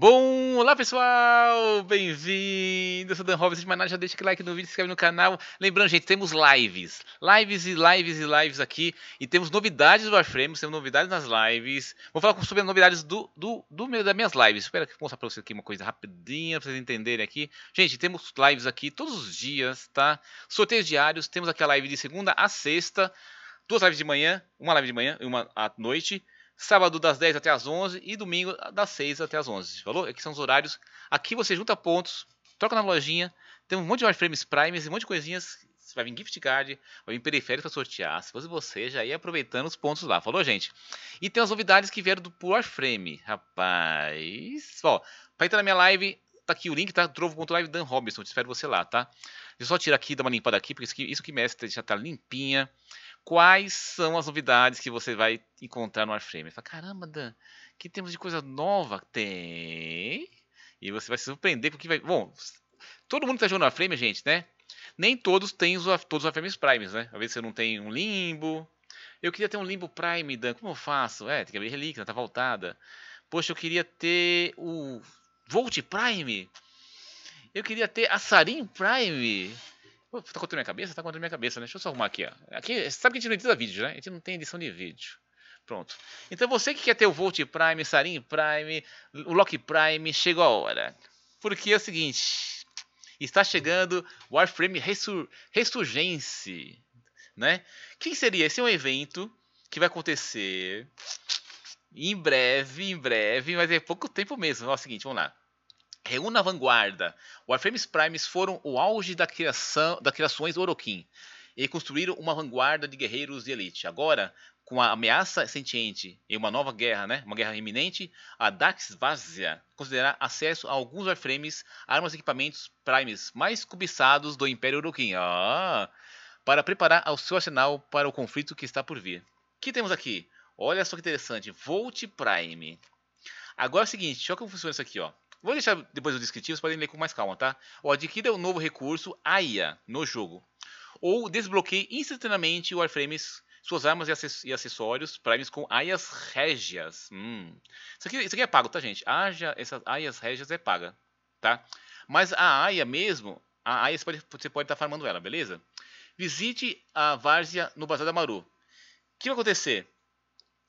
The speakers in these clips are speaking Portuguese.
Bom, olá pessoal, bem-vindo, eu sou Dan Robbins, mas nada, já deixa aquele like no vídeo, se inscreve no canal. Lembrando, gente, temos lives, lives e lives e lives aqui, e temos novidades do Warframe, temos novidades nas lives. Vou falar sobre as novidades do, do, do, das minhas lives, espera que eu mostrar pra vocês aqui uma coisa rapidinha, pra vocês entenderem aqui. Gente, temos lives aqui todos os dias, tá? Sorteios diários, temos aqui a live de segunda a sexta, duas lives de manhã, uma live de manhã e uma à noite sábado das 10 até as 11 e domingo das 6 até as 11. Falou? Aqui são os horários. Aqui você junta pontos, troca na lojinha, tem um monte de mais prêmios primes e um monte de coisinhas. Você vai vir gift card, vai vir periférico para sortear. Se fosse você, já ia aproveitando os pontos lá. Falou, gente? E tem as novidades que vieram do Warframe. Rapaz. Ó, para entrar na minha live, tá aqui o link, tá? Trovo.live Dan Robinson. Te espero você lá, tá? Deixa eu só tirar aqui, dar uma limpada aqui, porque isso que merece já tá limpinha quais são as novidades que você vai encontrar no Warframe. Fala, caramba, Dan, que temos de coisa nova? Tem. E você vai se surpreender porque vai. Bom, todo mundo que está jogando Warframe, gente, né? Nem todos têm os, todos os Warframes Primes, né? Às vezes você não tem um Limbo. Eu queria ter um Limbo Prime, Dan. Como eu faço? É, tem que abrir relíquia, né? tá voltada. Poxa, eu queria ter o Volt Prime. Eu queria ter a Sarin Prime. Tá contra a minha cabeça? Tá a minha cabeça, né? Deixa eu só arrumar aqui, ó. Aqui, sabe que a gente não edita vídeo, né? A gente não tem edição de vídeo. Pronto. Então você que quer ter o Volt Prime, Sarin Prime, o Lock Prime, chegou a hora. Porque é o seguinte, está chegando Warframe Resur Resurgence, né? Que seria? Esse é um evento que vai acontecer em breve, em breve, mas é pouco tempo mesmo. Ó, é o seguinte, vamos lá. Reúna a vanguarda. Warframes Primes foram o auge da criação, das criações Orokin e construíram uma vanguarda de guerreiros de elite. Agora, com a ameaça sentiente e uma nova guerra, né, uma guerra iminente, a Dax Vazia considerará acesso a alguns Warframes, armas e equipamentos Primes mais cobiçados do Império Orokin. Ah, para preparar o seu arsenal para o conflito que está por vir. O que temos aqui? Olha só que interessante, Volt Prime. Agora é o seguinte, olha como funciona isso aqui, ó. Vou deixar depois os descritivos para ler com mais calma, tá? Ou adquira um novo recurso AIA no jogo. Ou desbloqueie instantaneamente Warframes, suas armas e acessórios primes com AIAs régias. Hum. Isso, aqui, isso aqui é pago, tá, gente? Aja, essas AIAs régias é paga, tá? Mas a AIA mesmo, a AIA você pode, você pode estar tá farmando ela, beleza? Visite a várzea no Bazar da Maru. O que vai acontecer?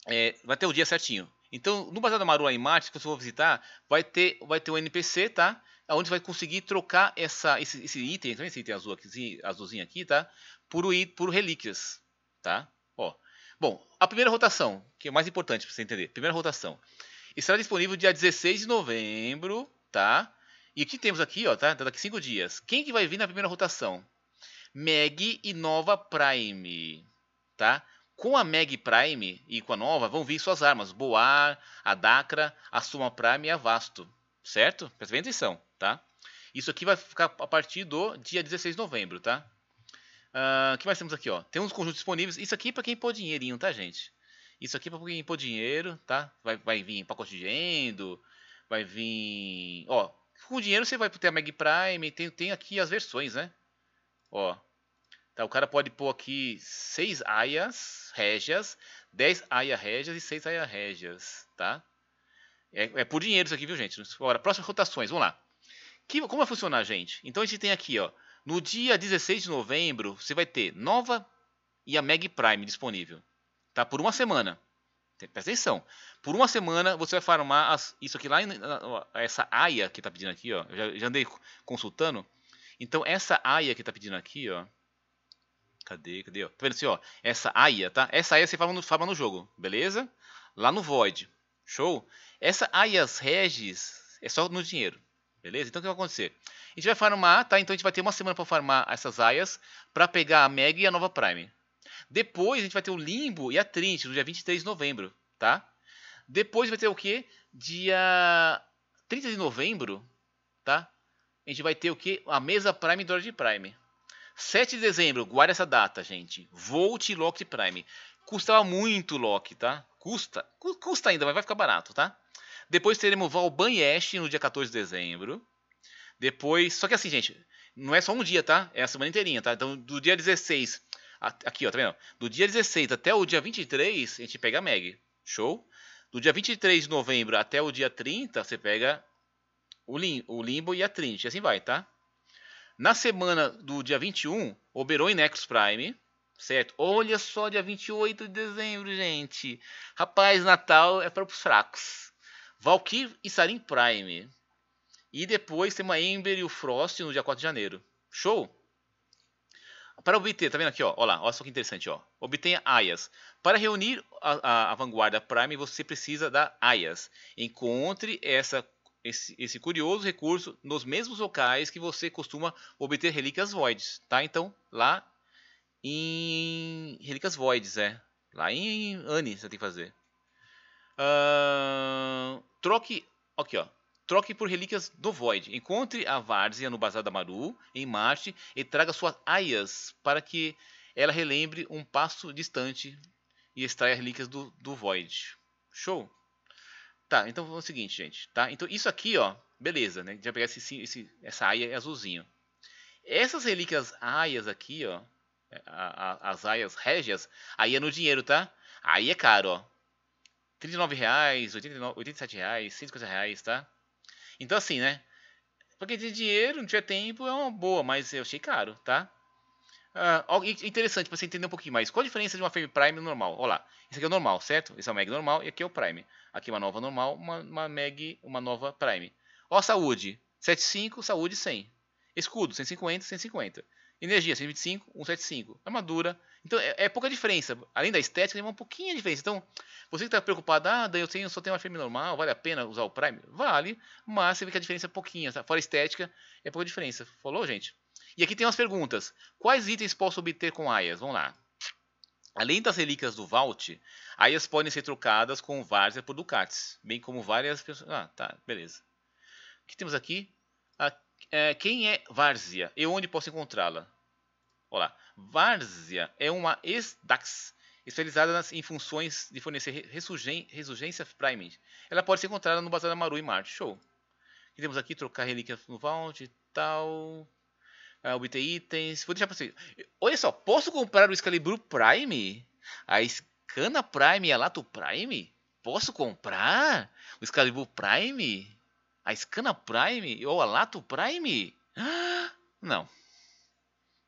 É, vai ter o dia certinho. Então, no Bazaar do Maru Marte, que você for visitar, vai ter, vai ter um NPC, tá? Onde vai conseguir trocar essa, esse, esse item, também esse item azul aqui, azulzinho aqui, tá? Por, por relíquias, tá? Ó. Bom, a primeira rotação, que é o mais importante para você entender. Primeira rotação. Estará disponível dia 16 de novembro, tá? E o que temos aqui, ó, tá? tá daqui 5 dias. Quem que vai vir na primeira rotação? Meg e Nova Prime, tá? Com a Meg Prime e com a nova, vão vir suas armas: Boar, a Dacra, a Suma Prime e a Vasto. Certo? Presta bem atenção, tá? Isso aqui vai ficar a partir do dia 16 de novembro, tá? O uh, ah, que mais temos aqui, ó? Tem uns conjuntos disponíveis. Isso aqui é para quem pôr dinheirinho, tá, gente? Isso aqui é para quem pôr dinheiro, tá? Vai, vai vir pacote de endo, vai vir... Ó, com dinheiro você vai ter a Meg Prime, tem, tem aqui as versões, né? Ó, Tá? O cara pode pôr aqui 6 aias régias, 10 aias régias e 6 aias régias. Tá? É, é, por dinheiro isso aqui, viu, gente? Agora, próximas rotações, vamos lá. Que, como vai funcionar, gente? Então a gente tem aqui, ó. No dia 16 de novembro, você vai ter Nova e a Meg Prime disponível. Tá? Por uma semana. Presta atenção. Por uma semana você vai farmar as, isso aqui lá, essa AIA que está pedindo aqui, ó. Eu já, já andei consultando. Então essa AIA que está pedindo aqui, ó. Cadê? Cadê? Ó? Tá vendo assim, ó? Essa AIA, tá? Essa AIA você fala no, fala no jogo, beleza? Lá no Void. Show? Essa AIAS Regis é só no dinheiro. Beleza? Então o que vai acontecer? A gente vai farmar, tá? Então a gente vai ter uma semana para farmar essas aias para pegar a Mega e a Nova Prime. Depois a gente vai ter o Limbo e a Trinity no dia 23 de novembro, tá? Depois vai ter o quê? Dia 30 de novembro, tá? A gente vai ter o quê? A mesa Prime e de Prime. 7 de dezembro, guarde essa data, gente. Volt Lock Prime. Custava muito Lock, tá? Custa. Custa ainda, mas vai ficar barato, tá? Depois teremos Valban Ash no dia 14 de dezembro. Depois. Só que assim, gente, não é só um dia, tá? É a semana inteirinha, tá? Então, do dia 16. Aqui, ó, tá vendo? Do dia 16 até o dia 23, a gente pega a Meg. Show? Do dia 23 de novembro até o dia 30, você pega o, Lim o Limbo e a Trinity. Assim vai, tá? Na semana do dia 21, Oberon e Nexus Prime, certo? Olha só, dia 28 de dezembro, gente. Rapaz, Natal é para os fracos. Valkyrie e Sarin Prime. E depois tem a Ember e o Frost no dia 4 de janeiro. Show? Para obter, tá vendo aqui, ó, ó lá, olha só que interessante, ó. Obtenha AIAS. Para reunir a, a, a vanguarda Prime, você precisa da AIAS. Encontre essa esse, esse curioso recurso nos mesmos locais que você costuma obter relíquias voids, tá? Então, lá em relíquias voids, é. Lá em Anne você tem que fazer. Uh, troque, aqui ó, troque por relíquias do Void. Encontre a Várzea no Bazar da Maru, em Marte, e traga suas aias para que ela relembre um passo distante e extraia relíquias do, do Void. Show! Tá, então vamos o seguinte, gente, tá? Então isso aqui, ó, beleza, né? Já pegar esse, esse, essa aia é azulzinho. Essas relíquias aias aqui, ó, é, a, a, as aias régias, aí é no dinheiro, tá? Aí é caro, ó. R$ reais, R$ 87,00, reais, 150,00, reais, tá? Então assim, né? Pra quem tem dinheiro, não tiver tempo, é uma boa, mas eu achei caro, tá? Ah, algo interessante para você entender um pouquinho mais. Qual a diferença de uma Fame Prime normal? Olha lá, esse aqui é o normal, certo? Esse é o Meg normal e aqui é o Prime. Aqui é uma nova normal, uma, uma Meg, uma nova Prime. Ó, saúde, 75, saúde 100. Escudo, 150, 150. Energia, 125, 175. Armadura. Então, é, é pouca diferença. Além da estética, tem uma pouquinha de diferença. Então, você que está preocupado, ah, eu tenho, só tenho uma Fame normal, vale a pena usar o Prime? Vale, mas você vê que a diferença é pouquinha. Tá? Fora estética, é pouca diferença. Falou, gente? E aqui tem umas perguntas. Quais itens posso obter com aias? Vamos lá. Além das relíquias do Vault, aias podem ser trocadas com várzea por ducates, bem como várias pessoas... Ah, tá, beleza. O que temos aqui? é, quem é várzea e onde posso encontrá-la? Olá, várzea é uma ex-dax especializada em funções de fornecer ressurgen, ressurgência prime. Ela pode ser encontrada no Bazar da Maru e Marte. Show. O que temos aqui? Trocar relíquias no Vault e tal. Ah, obter itens. Vou deixar pra você. Olha só, posso comprar o Excalibur Prime? A Scana Prime e é a Lato Prime? Posso comprar o Excalibur Prime? A Scana Prime ou a Lato Prime? não.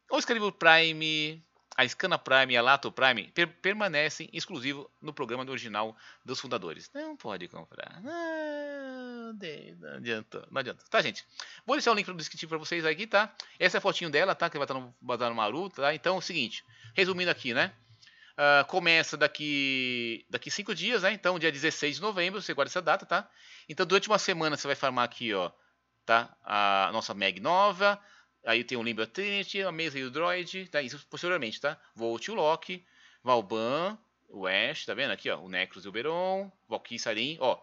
O Excalibur Prime, a Scana Prime e a Lato Prime per permanecem exclusivo no programa do original dos fundadores. Não pode comprar. Não. Ah. Não adiantou, não adianta. Tá, gente? Vou deixar o link no descritivo pra vocês aqui, tá? Essa é a fotinho dela, tá? Que vai estar tá no, Bazar no Maru, tá? Então é o seguinte, resumindo aqui, né? Uh, começa daqui daqui cinco dias, né? Então, dia 16 de novembro, você guarda essa data, tá? Então, durante uma semana, você vai farmar aqui, ó, tá? A nossa Mag nova, aí tem o Limbo Trinity, a mesa e o Droid, tá? Isso posteriormente, tá? Volt o Loki, Valban, o Ash, tá vendo aqui, ó? O Necros e o Beron, Valkyrie Sarin, ó.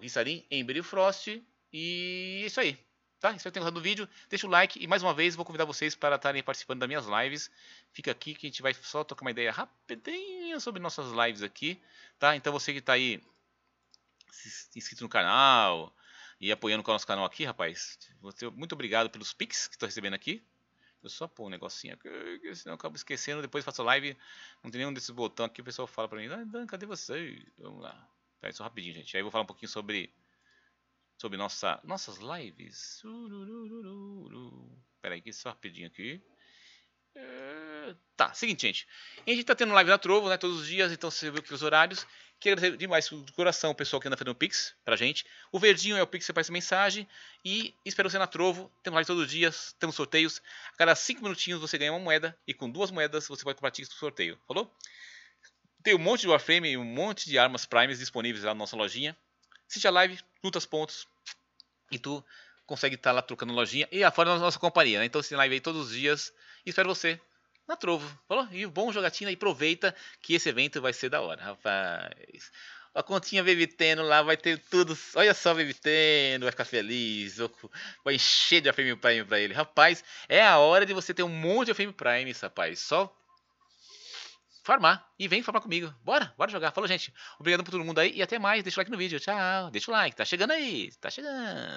Kissarin, Ember Frost. E é isso aí. Tá? Espero que tenham gostado do vídeo. Deixa o like e mais uma vez vou convidar vocês para estarem participando das minhas lives. Fica aqui que a gente vai só tocar uma ideia rapidinha sobre nossas lives aqui. Tá? Então você que está aí inscrito no canal e apoiando o nosso canal aqui, rapaz. Muito obrigado pelos pics que estou recebendo aqui. Eu só pôr um negocinho aqui, senão eu acabo esquecendo. Depois faço live, não tem nenhum desses botões aqui. O pessoal fala para mim, ah, Dan, cadê você? Vamos lá. Peraí, só rapidinho, gente. Aí eu vou falar um pouquinho sobre sobre nossa, nossas lives. Peraí, que só rapidinho aqui. É, tá, seguinte, gente. A gente tá tendo live na Trovo, né? Todos os dias, então você viu aqui os horários. Quero agradecer demais do coração o pessoal que anda fazendo o Pix pra gente. O verdinho é o Pix que faz essa mensagem. E espero você na Trovo. Temos live todos os dias, temos sorteios. A cada 5 minutinhos você ganha uma moeda. E com duas moedas você pode compartilhar isso sorteio. Falou? Tem um monte de Warframe e um monte de armas primes disponíveis lá na nossa lojinha. Assiste a live, luta os pontos e tu consegue estar tá lá trocando lojinha e afora da nossa companhia. Né? Então se assim, live aí todos os dias e espero você na Trovo. Falou? E bom jogatina e aproveita que esse evento vai ser da hora, rapaz. A continha Bebitendo lá vai ter tudo. Olha só, Bebitendo, vai ficar feliz. Vai encher de Aframe Prime pra ele. Rapaz, é a hora de você ter um monte de warframe Prime, rapaz. Só farmar. E vem farmar comigo. Bora, bora jogar. Falou, gente. Obrigado por todo mundo aí e até mais. Deixa o like no vídeo. Tchau. Deixa o like. Tá chegando aí. Tá chegando.